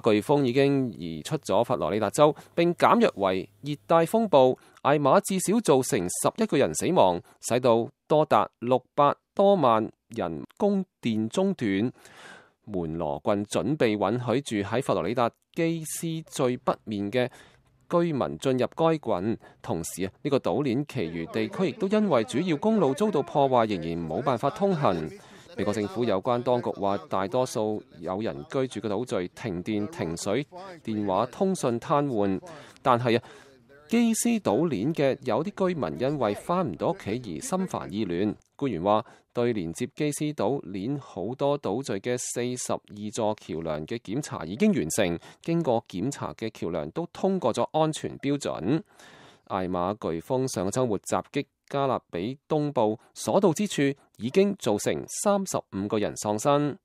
巨风已经移出咗佛罗里达州，并减弱为热带风暴。艾玛至少造成十一个人死亡，使到多达六百多万人供电中断。门罗郡准备允许住喺佛罗里达基斯最北面嘅居民进入该郡。同时啊，呢个岛链其余地区亦都因为主要公路遭到破坏，仍然冇办法通行。美國政府有關當局話，大多數有人居住嘅島嶼停電停水、電話通訊瘫痪，但係啊，基斯島鏈嘅有啲居民因為翻唔到屋企而心煩意亂。官員話，對連接基斯島鏈好多島嶼嘅四十二座橋梁嘅檢查已經完成，經過檢查嘅橋梁都通過咗安全標準。艾玛飓風上周末襲擊。加勒比东部所到之处已经造成三十五个人丧生。